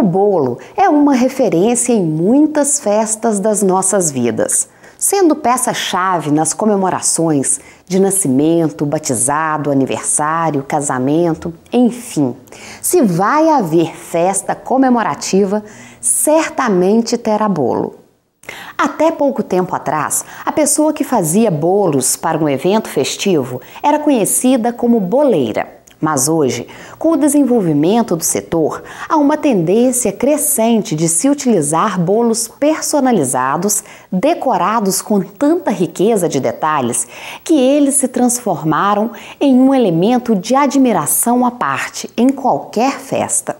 O bolo é uma referência em muitas festas das nossas vidas, sendo peça-chave nas comemorações de nascimento, batizado, aniversário, casamento, enfim. Se vai haver festa comemorativa, certamente terá bolo. Até pouco tempo atrás, a pessoa que fazia bolos para um evento festivo era conhecida como boleira. Mas hoje, com o desenvolvimento do setor, há uma tendência crescente de se utilizar bolos personalizados, decorados com tanta riqueza de detalhes, que eles se transformaram em um elemento de admiração à parte em qualquer festa.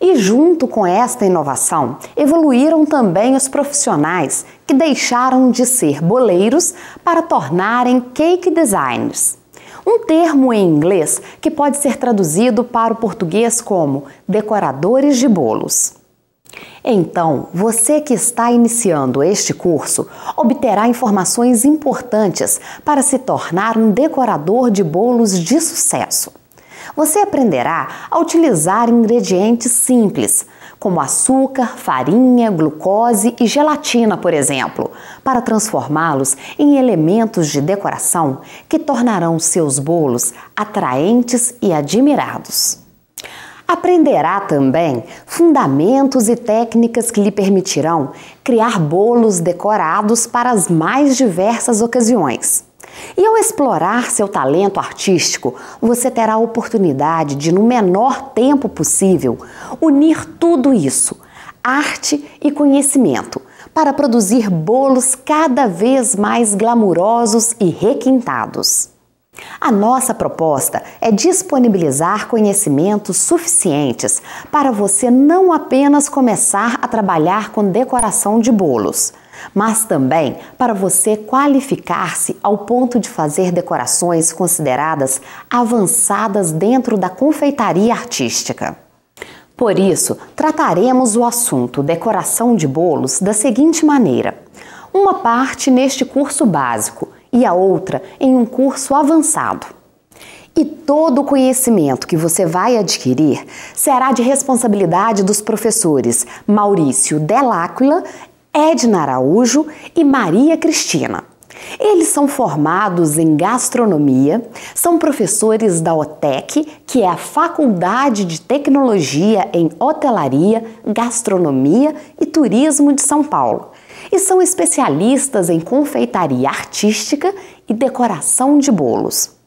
E junto com esta inovação, evoluíram também os profissionais que deixaram de ser boleiros para tornarem cake designers. Um termo em inglês que pode ser traduzido para o português como decoradores de bolos. Então, você que está iniciando este curso obterá informações importantes para se tornar um decorador de bolos de sucesso você aprenderá a utilizar ingredientes simples, como açúcar, farinha, glucose e gelatina, por exemplo, para transformá-los em elementos de decoração que tornarão seus bolos atraentes e admirados. Aprenderá também fundamentos e técnicas que lhe permitirão criar bolos decorados para as mais diversas ocasiões. E ao explorar seu talento artístico, você terá a oportunidade de, no menor tempo possível, unir tudo isso, arte e conhecimento, para produzir bolos cada vez mais glamurosos e requintados. A nossa proposta é disponibilizar conhecimentos suficientes para você não apenas começar a trabalhar com decoração de bolos, mas também para você qualificar-se ao ponto de fazer decorações consideradas avançadas dentro da confeitaria artística. Por isso, trataremos o assunto decoração de bolos da seguinte maneira: uma parte neste curso básico e a outra em um curso avançado. E todo o conhecimento que você vai adquirir será de responsabilidade dos professores Maurício Deláquila, Edna Araújo e Maria Cristina. Eles são formados em gastronomia, são professores da OTEC, que é a Faculdade de Tecnologia em Hotelaria, Gastronomia e Turismo de São Paulo, e são especialistas em confeitaria artística e decoração de bolos.